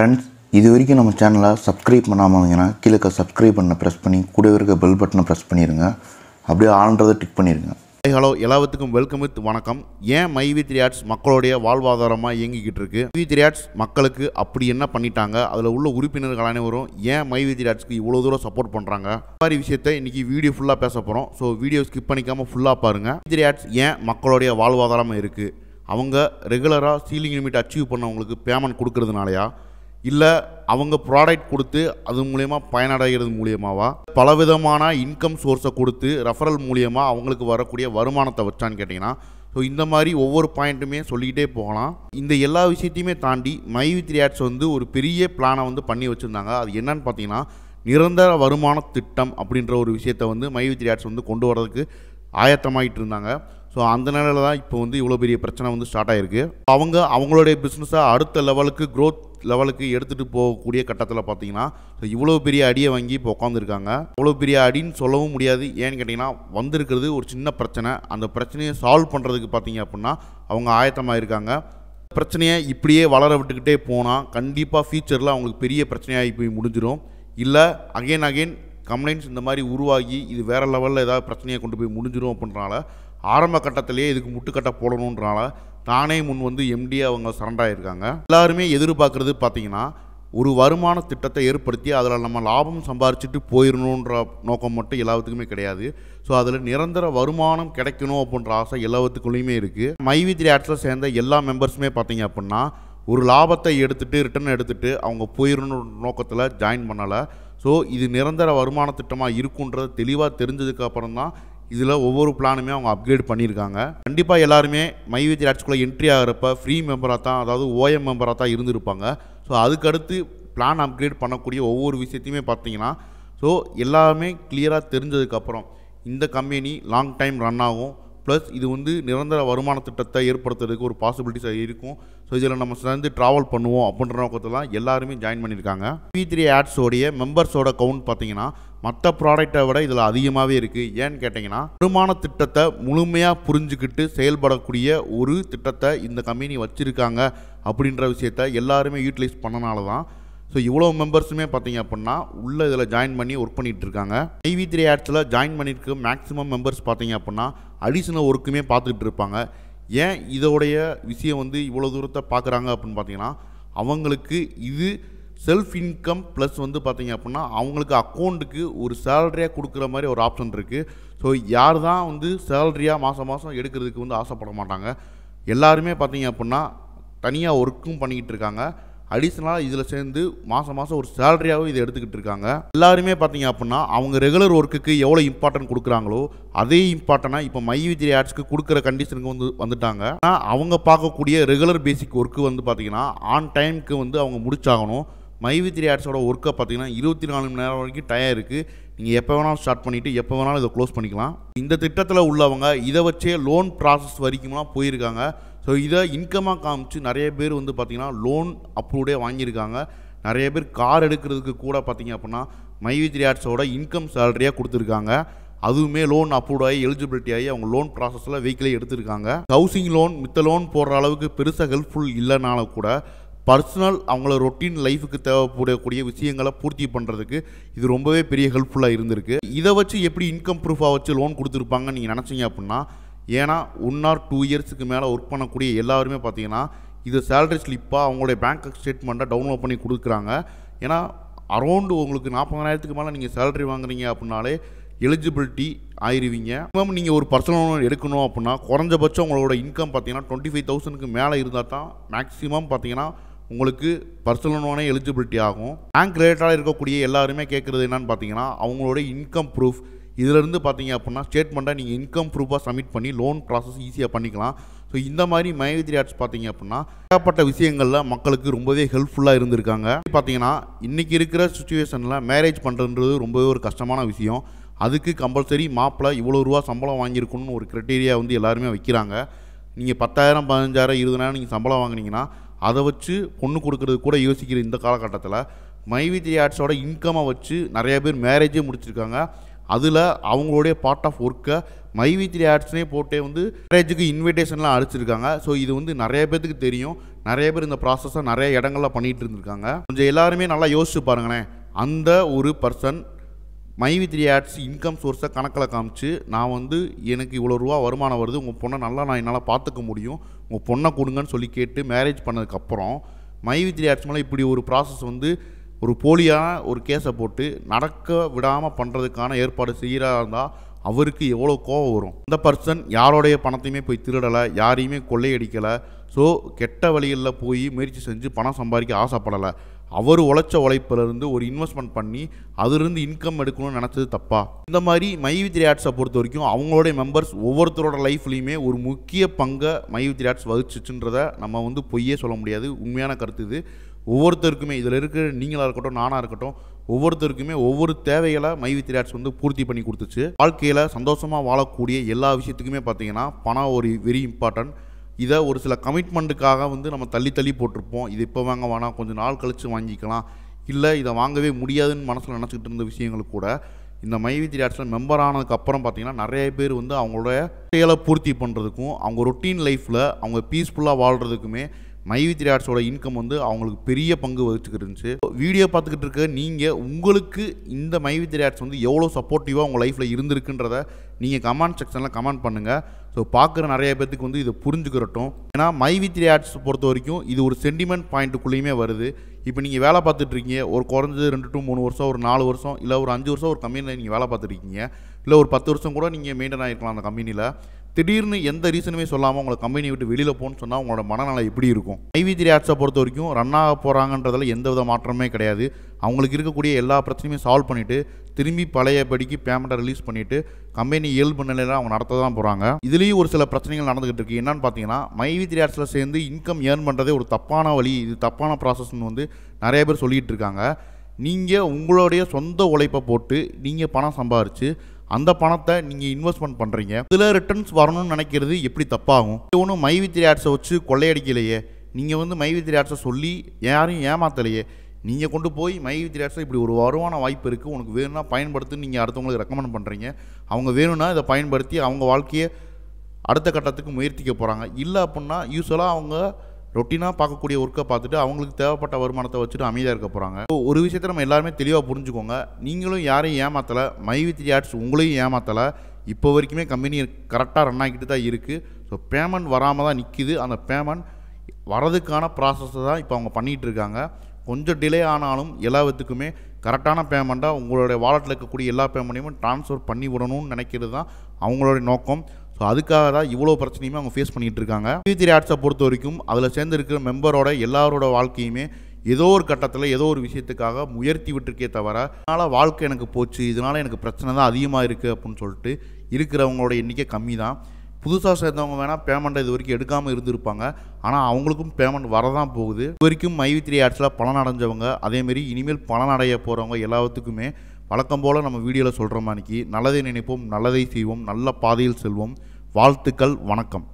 friends இது வரைக்கும் நம்ம சேனலை சப்ஸ்கிரைப் பண்ணாமல் இருந்தீங்கன்னா கீழே சப்ஸ்கிரைப் பண்ண ப்ரெஸ் பண்ணி கூட இருக்க பெல் பட்டனை ப்ரெஸ் பண்ணிடுங்க அப்படியே ஆளுன்றதை டிக் பண்ணிடுங்க ஹலோ எல்லாத்துக்கும் வெல்கம் வித் வணக்கம் ஏன் மை வித் த்ரீ ஆர்ட்ஸ் மக்களுடைய வாழ்வாதாரமாக இயங்கிக்கிட்டு இருக்கு வி த்ரீ ஆர்ட்ஸ் மக்களுக்கு அப்படி என்ன பண்ணிட்டாங்க அதில் உள்ள உறுப்பினர்கள் அனைவரும் ஏன் மை வித் த்ரீ இவ்வளோ தூரம் சப்போர்ட் பண்ணுறாங்க மாதிரி விஷயத்தை இன்னைக்கு வீடியோ ஃபுல்லாக பேச போகிறோம் ஸோ வீடியோ ஸ்கிப் பண்ணிக்காமல் ஃபுல்லாக பாருங்கள் வித் த்ரீ ஆர்ட்ஸ் ஏன் மக்களுடைய வாழ்வாதாரமாக இருக்குது அவங்க ரெகுலராக சீலிங் லிமிட் அச்சீவ் பண்ணவங்களுக்கு பேமெண்ட் கொடுக்கறதுனாலையா இல்லை அவங்க ப்ராடக்ட் கொடுத்து அது மூலயமா பயனடைகிறது மூலியமாவா பலவிதமான இன்கம் சோர்ஸை கொடுத்து ரெஃபரல் மூலியமாக அவங்களுக்கு வரக்கூடிய வருமானத்தை வச்சான்னு கேட்டிங்கன்னா ஸோ இந்த மாதிரி ஒவ்வொரு பாயிண்ட்டுமே சொல்லிக்கிட்டே போகலாம் இந்த எல்லா விஷயத்தையுமே தாண்டி மை வித் ஆட்ஸ் வந்து ஒரு பெரிய பிளானை வந்து பண்ணி வச்சுருந்தாங்க அது என்னன்னு பார்த்தீங்கன்னா நிரந்தர வருமான திட்டம் அப்படின்ற ஒரு விஷயத்தை வந்து மை வித் ஆட்ஸ் வந்து கொண்டு வரதுக்கு ஆயத்தமாகிட்டு இருந்தாங்க ஸோ அந்த நிலையில் தான் இப்போ வந்து இவ்வளோ பெரிய பிரச்சனை வந்து ஸ்டார்ட் ஆகிருக்கு அவங்க அவங்களுடைய பிஸ்னஸை அடுத்த லெவலுக்கு க்ரோத் லெவலுக்கு எடுத்துகிட்டு போகக்கூடிய கட்டத்தில் பார்த்தீங்கன்னா இவ்வளோ பெரிய அடியை வாங்கி இப்போ உட்காந்துருக்காங்க அவ்வளோ பெரிய அடின்னு சொல்லவும் முடியாது ஏன்னு கேட்டிங்கன்னா வந்திருக்கிறது ஒரு சின்ன பிரச்சனை அந்த பிரச்சனையை சால்வ் பண்ணுறதுக்கு பார்த்தீங்க அப்படின்னா அவங்க ஆயத்தமாக இருக்காங்க பிரச்சனையை இப்படியே வளர விட்டுக்கிட்டே போனால் கண்டிப்பாக ஃபியூச்சரில் அவங்களுக்கு பெரிய பிரச்சனையாகி போய் முடிஞ்சிடும் இல்லை அகெயின் அகெயின் கம்ப்ளைண்ட்ஸ் இந்த மாதிரி உருவாகி இது வேறு லெவலில் ஏதாவது பிரச்சனையை கொண்டு போய் முடிஞ்சிடும் அப்படின்றனால ஆரம்ப கட்டத்திலேயே இதுக்கு முட்டுக்கட்டை போடணுன்றனால தானே முன் வந்து எம்டி அவங்க சரண்டாயிருக்காங்க எல்லாருமே எதிர்பார்க்குறது பார்த்தீங்கன்னா ஒரு வருமான திட்டத்தை ஏற்படுத்தி அதில் நம்ம லாபம் சம்பாரிச்சுட்டு போயிடணுன்ற நோக்கம் மட்டும் எல்லாத்துக்குமே கிடையாது ஸோ அதில் நிரந்தர வருமானம் கிடைக்கணும் அப்படின்ற ஆசை எல்லாத்துக்குள்ளேயுமே இருக்குது மைவி த்ரீ ஆட்ஸில் சேர்ந்த எல்லா மெம்பர்ஸுமே பார்த்தீங்க அப்படின்னா ஒரு லாபத்தை எடுத்துகிட்டு ரிட்டர்ன் எடுத்துகிட்டு அவங்க போயிடணுன்ற நோக்கத்தில் ஜாயின் பண்ணலை ஸோ இது நிரந்தர வருமான திட்டமாக இருக்குன்றது தெளிவாக தெரிஞ்சதுக்கு அப்புறம் தான் இதில் ஒவ்வொரு பிளானுமே அவங்க அப்கிரேட் பண்ணியிருக்காங்க கண்டிப்பாக எல்லாருமே மைவேஜ் ஆட்ஸ்குள்ளே என்ட்ரி ஆகிறப்ப ஃப்ரீ மெம்பராக தான் அதாவது ஓஎம் மெம்பராக தான் இருந்திருப்பாங்க ஸோ அதுக்கடுத்து பிளான் அப்கிரேட் பண்ணக்கூடிய ஒவ்வொரு விஷயத்தையுமே பார்த்தீங்கன்னா ஸோ எல்லாமே கிளியராக தெரிஞ்சதுக்கப்புறம் இந்த கம்பெனி லாங் டைம் ரன் ஆகும் ப்ளஸ் இது வந்து நிரந்தர வருமான திட்டத்தை ஏற்படுத்துறதுக்கு ஒரு பாசிபிலிட்டிஸ் இருக்கும் ஸோ இதில் நம்ம சேர்ந்து ட்ராவல் பண்ணுவோம் அப்படின்ற நோக்கத்தில் தான் எல்லாருமே ஜாயின் பண்ணியிருக்காங்க பி த்ரீ ஆட்ஸோடைய மெம்பர்ஸோட கவுண்ட் பார்த்தீங்கன்னா மற்ற ப்ராடக்டை விட இதில் அதிகமாகவே இருக்குது ஏன்னு கேட்டிங்கன்னா வருமான திட்டத்தை முழுமையாக புரிஞ்சுக்கிட்டு செயல்படக்கூடிய ஒரு திட்டத்தை இந்த கம்பெனி வச்சுருக்காங்க அப்படின்ற விஷயத்த எல்லாருமே யூட்டிலைஸ் பண்ணனால தான் ஸோ இவ்வளோ மெம்பர்ஸுமே பார்த்தீங்க அப்படின்னா உள்ளே இதில் ஜாயின் பண்ணி ஒர்க் பண்ணிகிட்டு இருக்காங்க ஐவி த்ரீ ஆட்ஸில் ஜாயின் பண்ணியிருக்க மேக்ஸிமம் மெம்பர்ஸ் பார்த்தீங்க அப்படின்னா அடிஷனல் ஒர்க்குமே பார்த்துக்கிட்டு இருப்பாங்க ஏன் இதோடைய விஷயம் வந்து இவ்வளோ தூரத்தை பார்க்குறாங்க அப்படின்னு பார்த்தீங்கன்னா அவங்களுக்கு இது செல்ஃப் இன்கம் ப்ளஸ் வந்து பார்த்திங்க அப்படின்னா அவங்களுக்கு அக்கௌண்ட்டுக்கு ஒரு சேலரியாக கொடுக்குற மாதிரி ஒரு ஆப்ஷன் இருக்குது ஸோ யார் தான் வந்து சேலரியாக மாதம் மாதம் எடுக்கிறதுக்கு வந்து ஆசைப்பட மாட்டாங்க எல்லாருமே பார்த்திங்க அப்படின்னா தனியாக ஒர்க்கும் பண்ணிக்கிட்டு இருக்காங்க அடிஷ்னலாக இதில் சேர்ந்து மாதம் மாதம் ஒரு சேலரியாகவும் இதை எடுத்துக்கிட்டு இருக்காங்க எல்லாருமே பார்த்தீங்க அப்படின்னா அவங்க ரெகுலர் ஒர்க்குக்கு எவ்வளோ இம்பார்ட்டன்ட் கொடுக்குறாங்களோ அதே இம்பார்ட்டனாக இப்போ மை விஜய் ஆட்ஸ்க்கு கொடுக்குற கண்டிஷனுக்கு வந்து வந்துட்டாங்க ஆனால் அவங்க பார்க்கக்கூடிய ரெகுலர் பேசிக் ஒர்க்கு வந்து பார்த்திங்கன்னா ஆன் டைமுக்கு வந்து அவங்க முடிச்சாகணும் மை வித்ரி ஆட்ஸோட ஒர்க்கை பார்த்தீங்கன்னா இருபத்தி நாலு மணி நேரம் வரைக்கும் டயர் இருக்குது நீங்கள் எப்போ வேணாலும் ஸ்டார்ட் பண்ணிவிட்டு எப்போ வேணாலும் இதை க்ளோஸ் பண்ணிக்கலாம் இந்த திட்டத்தில் உள்ளவங்க இதை வச்சே லோன் ப்ராசஸ் வரைக்கும்லாம் போயிருக்காங்க ஸோ இதை இன்கமாக காமிச்சு நிறைய பேர் வந்து பார்த்திங்கன்னா லோன் அப்ரூவ்டே வாங்கியிருக்காங்க நிறைய பேர் கார் எடுக்கிறதுக்கு கூட பார்த்திங்க அப்படின்னா மைவித்ரி ஆட்ஸோட இன்கம் சேலரியாக கொடுத்துருக்காங்க அதுவுமே லோன் அப்ரூவ் ஆகி எலிஜிபிலிட்டி ஆகி அவங்க லோன் ப்ராசஸில் வெஹிக்கிளே எடுத்திருக்காங்க ஹவுசிங் லோன் மித்த லோன் போடுற அளவுக்கு பெருசாக ஹெல்ப்ஃபுல் இல்லைனால கூட பர்சனல் அவங்கள ரொட்டீன் லைஃபுக்கு தேவைப்படக்கூடிய விஷயங்களை பூர்த்தி பண்ணுறதுக்கு இது ரொம்பவே பெரிய ஹெல்ப்ஃபுல்லாக இருந்திருக்கு இதை வச்சு எப்படி இன்கம் ப்ரூஃபாக வச்சு லோன் கொடுத்துருப்பாங்கன்னு நீங்கள் நினச்சிங்க அப்படின்னா ஏன்னா ஒன் ஆர் டூ இயர்ஸுக்கு மேலே ஒர்க் பண்ணக்கூடிய எல்லாருமே பார்த்தீங்கன்னா இது சேலரி ஸ்லிப்பாக அவங்களுடைய பேங்க் ஸ்டேட்மெண்ட்டை டவுன்லோட் பண்ணி கொடுக்குறாங்க ஏன்னா அரௌண்டு உங்களுக்கு நாற்பதாயிரத்துக்கு மேலே நீங்கள் சேலரி வாங்குறீங்க அப்படின்னாலே எலிஜிபிலிட்டி ஆயிடுவீங்க மினிமம் நீங்கள் ஒரு பர்சனல் லோன் எடுக்கணும் அப்படின்னா குறைஞ்சபட்சம் உங்களோட இன்கம் பார்த்தீங்கன்னா டுவெண்ட்டி ஃபைவ் தௌசண்ட்க்கு மேலே இருந்தால் தான் மேக்ஸிமம் பார்த்தீங்கன்னா உங்களுக்கு பர்சனல் லோனே எலிஜிபிலிட்டி ஆகும் பேங்க் ரிலேட்டடாக இருக்கக்கூடிய எல்லாருமே கேட்குறது என்னன்னு பார்த்தீங்கன்னா அவங்களோட இன்கம் ப்ரூஃப் இதிலிருந்து பார்த்தீங்க அப்படின்னா ஸ்டேட்மெண்ட்டாக நீங்கள் இன்கம் ப்ரூஃபாக சப்மிட் பண்ணி லோன் ப்ராசஸ் ஈஸியாக பண்ணிக்கலாம் ஸோ இந்த மாதிரி மயவித்ரி ஆர்ட்ஸ் பார்த்தீங்க அப்படின்னா ஏகப்பட்ட விஷயங்களில் மக்களுக்கு ரொம்பவே ஹெல்ப்ஃபுல்லாக இருந்திருக்காங்க பார்த்தீங்கன்னா இன்றைக்கி இருக்கிற சுச்சுவேஷனில் மேரேஜ் பண்ணுறது ரொம்பவே ஒரு கஷ்டமான விஷயம் அதுக்கு கம்பல்சரி மாப்பிள்ள இவ்வளோ ரூபா சம்பளம் வாங்கியிருக்கணும்னு ஒரு க்ரைட்டீரியா வந்து எல்லாருமே வைக்கிறாங்க நீங்கள் பத்தாயிரம் பதினஞ்சாயிரம் இருபதாயிரம் நீங்கள் சம்பளம் வாங்கினீங்கன்னா அதை வச்சு பொண்ணு கொடுக்கறது கூட யோசிக்கிற இந்த காலகட்டத்தில் மைவிஜய் ஆட்ஸோட இன்கம்மை வச்சு நிறைய பேர் மேரேஜே முடிச்சிருக்காங்க அதில் அவங்களுடைய பார்ட் ஆஃப் ஒர்க்கை மை த்ரீ ஆட்ஸ்னே போட்டே வந்து மேரேஜுக்கு இன்விடேஷன்லாம் அடிச்சிருக்காங்க ஸோ இது வந்து நிறைய பேர்த்துக்கு தெரியும் நிறைய பேர் இந்த ப்ராசஸை நிறைய இடங்கள்லாம் பண்ணிகிட்டு இருந்திருக்காங்க கொஞ்சம் எல்லாருமே நல்லா யோசிச்சு பாருங்களேன் அந்த ஒரு person my three ads income சோர்ஸை கணக்கில் காமிச்சு நான் வந்து எனக்கு இவ்வளோ ரூபா வருமானம் வருது உங்கள் பொண்ணை நல்லா நான் என்னால் பார்த்துக்க முடியும் உங்கள் பொண்ணை கொடுங்கன்னு சொல்லி கேட்டு மேரேஜ் பண்ணதுக்கப்புறம் மை வித்ரி ஆட்ஸ் மேலே இப்படி ஒரு ப்ராசஸ் வந்து ஒரு போலியான ஒரு கேஸை போட்டு நடக்க விடாமல் பண்ணுறதுக்கான ஏற்பாடு செய்கிறா இருந்தால் அவருக்கு எவ்வளோ கோவம் வரும் அந்த பர்சன் யாரோடைய பணத்தையுமே போய் திருடலை யாரையுமே கொள்ளையடிக்கலை ஸோ கெட்ட வழிகளில் போய் முயற்சி செஞ்சு பணம் சம்பாதிக்க ஆசைப்படலை அவர் உழைச்ச உழைப்பிலிருந்து ஒரு இன்வெஸ்ட்மெண்ட் பண்ணி அதுலேருந்து இன்கம் எடுக்கணும்னு நினச்சது தப்பா இந்த மாதிரி மைவித்ரி ஆட்ஸை பொறுத்த வரைக்கும் அவங்களுடைய மெம்பர்ஸ் ஒவ்வொருத்தரோட லைஃப்லேயுமே ஒரு முக்கிய பங்கை மைவித்ரி ஆட்ஸ் வகிச்சுச்சுன்றதை நம்ம வந்து பொய்யே சொல்ல முடியாது உண்மையான கருத்து இது ஒவ்வொருத்தருக்குமே இதில் இருக்கிற நீங்களாக இருக்கட்டும் நானாக இருக்கட்டும் ஒவ்வொருத்தருக்குமே ஒவ்வொரு தேவைகளை மைவித்திரி ஆர்ட்ஸ் வந்து பூர்த்தி பண்ணி கொடுத்துச்சு வாழ்க்கையில் சந்தோஷமாக வாழக்கூடிய எல்லா விஷயத்துக்குமே பார்த்தீங்கன்னா பணம் ஒரு வெரி இம்பார்ட்டன்ட் இதை ஒரு சில கமிட்மெண்ட்டுக்காக வந்து நம்ம தள்ளி தள்ளி போட்டிருப்போம் இது இப்போ வாங்க வேணாம் கொஞ்சம் நாள் கழித்து வாங்கிக்கலாம் இல்லை இதை வாங்கவே முடியாதுன்னு மனசில் நினச்சிக்கிட்டு இருந்த விஷயங்கள் கூட இந்த மைவித்திரி ஆர்ட்ஸில் மெம்பர் ஆனதுக்கு அப்புறம் பார்த்தீங்கன்னா நிறைய பேர் வந்து அவங்களோட செயலை பூர்த்தி பண்ணுறதுக்கும் அவங்க ரொட்டீன் லைஃப்பில் அவங்க பீஸ்ஃபுல்லாக வாழ்கிறதுக்குமே மைவி த்ரீ ஆர்ட்ஸோட இன்கம் வந்து அவங்களுக்கு பெரிய பங்கு வகிச்சுக்கிட்டு இருந்துச்சு வீடியோ பார்த்துக்கிட்டு இருக்க நீங்கள் உங்களுக்கு இந்த மைவி த்ரீ வந்து எவ்வளோ சப்போர்ட்டிவாக உங்கள் லைஃப்பில் இருந்திருக்குன்றத நீங்கள் கமெண்ட் செக்ஷனில் கமெண்ட் பண்ணுங்கள் ஸோ பார்க்குற நிறைய பேத்துக்கு வந்து இதை புரிஞ்சுக்கிறட்டும் ஏன்னா மைவி த்ரீ ஆர்ட்ஸ் பொறுத்த வரைக்கும் இது ஒரு சென்டிமெண்ட் பாயிண்ட்டுக்குள்ளேயுமே வருது இப்போ நீங்கள் வேலை பார்த்துட்ருக்கீங்க ஒரு குறைஞ்சது ரெண்டு டு மூணு வருஷம் ஒரு நாலு வருஷம் இல்லை ஒரு அஞ்சு வருஷம் ஒரு கம்பெனியில் நீங்கள் வேலை பார்த்துருக்கீங்க இல்லை ஒரு பத்து வருஷம் கூட நீங்கள் மெயின்டைன் ஆகிருக்கலாம் அந்த கம்பெனியில் திடீர்னு எந்த ரீசனுமே சொல்லாமல் உங்களை கம்பெனி விட்டு வெளியில் போகணும்னு சொன்னால் உங்களோட மனநலம் எப்படி இருக்கும் ஐவி த்ரீ ஆட்ஸை பொறுத்த வரைக்கும் ரன் ஆக போகிறாங்கன்றதில் எந்த வித மாற்றமே கிடையாது அவங்களுக்கு இருக்கக்கூடிய எல்லா பிரச்சனையுமே சால்வ் பண்ணிவிட்டு திரும்பி பழைய படிக்கு பேமெண்ட்டை ரிலீஸ் பண்ணிவிட்டு கம்பெனி இயல்பு நிலையில் அவங்க நடத்த தான் போகிறாங்க இதுலேயும் ஒரு சில பிரச்சனைகள் நடந்துகிட்டு இருக்குது என்னன்னு பார்த்தீங்கன்னா மைவி த்ரீ ஆட்ஸில் சேர்ந்து இன்கம் ஏர்ன் பண்ணுறதே ஒரு தப்பான வழி இது தப்பான ப்ராசஸ்ன்னு வந்து நிறைய பேர் சொல்லிகிட்டு இருக்காங்க நீங்கள் உங்களுடைய சொந்த உழைப்பை போட்டு நீங்கள் பணம் சம்பாரித்து அந்த பணத்தை நீங்கள் இன்வெஸ்ட்மெண்ட் பண்ணுறீங்க இதில் ரிட்டர்ன்ஸ் வரணும்னு நினைக்கிறது எப்படி தப்பாகும் இது மை மைவித்திரி ஆட்ஸை வச்சு கொள்ளையடிக்கலையே நீங்கள் வந்து மைவித்திரி ஆட்ஸை சொல்லி யாரையும் ஏமாத்தலையே நீங்கள் கொண்டு போய் மைவித்திரி ஆட்ஸில் இப்படி ஒரு வருமான வாய்ப்பு இருக்குது உனக்கு வேணும்னா பயன்படுத்தி நீங்கள் அடுத்தவங்களுக்கு ரெக்கமெண்ட் பண்ணுறீங்க அவங்க வேணும்னா இதை பயன்படுத்தி அவங்க வாழ்க்கையை அடுத்த கட்டத்துக்கு முயற்சிக்க போகிறாங்க இல்லை அப்புடின்னா யூஸ்வலாக அவங்க ரொட்டீனாக பார்க்கக்கூடிய ஒர்க்கை பார்த்துட்டு அவங்களுக்கு தேவைப்பட்ட வருமானத்தை வச்சுட்டு அமைதியாக இருக்க போகிறாங்க ஸோ ஒரு விஷயத்தை நம்ம எல்லாருமே தெளிவாக புரிஞ்சுக்கோங்க நீங்களும் யாரையும் ஏமாற்றலை மை வித் ஆட்ஸ் உங்களையும் ஏமாற்றலை இப்போ வரைக்குமே கம்பெனி கரெக்டாக ரன் ஆகிட்டு தான் இருக்குது ஸோ பேமெண்ட் வராமல் தான் நிற்கிது அந்த பேமெண்ட் வரதுக்கான ப்ராசஸை தான் இப்போ அவங்க பண்ணிகிட்டு இருக்காங்க கொஞ்சம் டிலே ஆனாலும் எல்லாத்துக்குமே கரெக்டான பேமெண்ட்டாக உங்களுடைய வாலெட்டில் இருக்கக்கூடிய எல்லா பேமெண்ட்டையும் ட்ரான்ஸ்ஃபர் பண்ணி விடணும்னு நினைக்கிறது தான் அவங்களுடைய நோக்கம் ஸோ அதுக்காக தான் இவ்வளோ பிரச்சனையுமே அவங்க ஃபேஸ் பண்ணிகிட்டு இருக்காங்க பிவி ஆட்ஸை பொறுத்த வரைக்கும் அதில் சேர்ந்துருக்கிற மெம்பரோட எல்லாரோட வாழ்க்கையுமே ஏதோ ஒரு கட்டத்தில் ஏதோ ஒரு விஷயத்துக்காக முயற்சி விட்டுருக்கே தவிர அதனால் வாழ்க்கை எனக்கு போச்சு இதனால் எனக்கு பிரச்சனை தான் அதிகமாக இருக்குது அப்படின்னு சொல்லிட்டு இருக்கிறவங்களோட எண்ணிக்கை கம்மி தான் புதுசாக சேர்ந்தவங்க வேணால் பேமெண்ட்டை இது வரைக்கும் எடுக்காமல் இருந்திருப்பாங்க ஆனால் அவங்களுக்கும் பேமெண்ட் வரதான் போகுது இது வரைக்கும் ஐவி த்ரீ ஆட்ஸில் பலன் அடைஞ்சவங்க அதேமாரி இனிமேல் பலன் அடைய போகிறவங்க எல்லாத்துக்குமே வழக்கம் போல் நம்ம வீடியோவில் சொல்கிற மாதிரிக்கு நல்லதை நினைப்போம் நல்லதை செய்வோம் நல்ல பாதையில் செல்வோம் வாழ்த்துக்கள் வணக்கம்